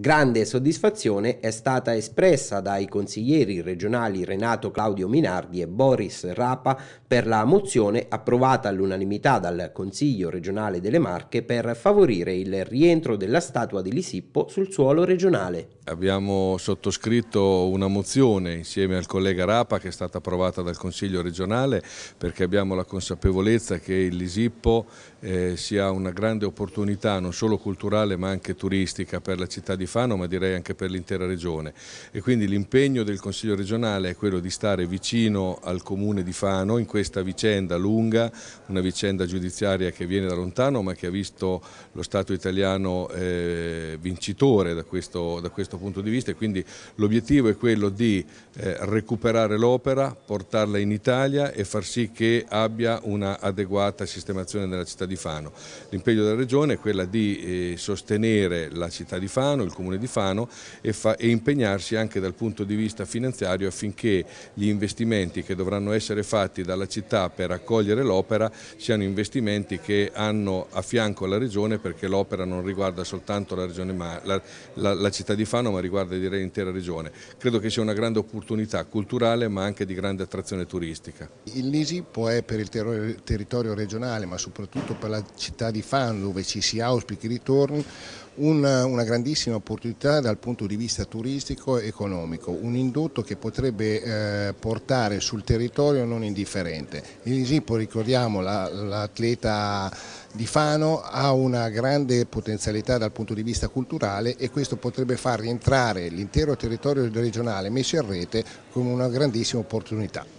Grande soddisfazione è stata espressa dai consiglieri regionali Renato Claudio Minardi e Boris Rapa per la mozione approvata all'unanimità dal Consiglio regionale delle Marche per favorire il rientro della statua di Lisippo sul suolo regionale. Abbiamo sottoscritto una mozione insieme al collega Rapa che è stata approvata dal Consiglio regionale perché abbiamo la consapevolezza che il Lisippo eh, sia una grande opportunità non solo culturale ma anche turistica per la città di Fano ma direi anche per l'intera regione e quindi l'impegno del Consiglio regionale è quello di stare vicino al Comune di Fano in questa vicenda lunga, una vicenda giudiziaria che viene da lontano ma che ha visto lo Stato italiano eh, vincitore da questo, da questo, punto di vista e quindi l'obiettivo è quello di eh, recuperare l'opera, portarla in Italia e far sì che abbia una adeguata sistemazione nella città di Fano. L'impegno della Regione è quella di eh, sostenere la città di Fano, il Comune di Fano e, fa, e impegnarsi anche dal punto di vista finanziario affinché gli investimenti che dovranno essere fatti dalla città per accogliere l'opera siano investimenti che hanno a fianco la regione perché l'opera non riguarda soltanto la, regione, la, la, la, città di Fano ma riguarda direi l'intera regione. Credo che sia una grande opportunità culturale ma anche di grande attrazione turistica. Il Nisi può è per il ter territorio regionale ma soprattutto per la città di Fano dove ci si auspichi ritorni una, una, grandissima opportunità dal punto di vista turistico e economico, un indotto che potrebbe eh, portare sul territorio non indifferente. L'Isipo, ricordiamo, l'atleta di Fano ha una grande potenzialità dal punto di vista culturale e questo potrebbe far rientrare l'intero territorio regionale messo in rete come una grandissima opportunità.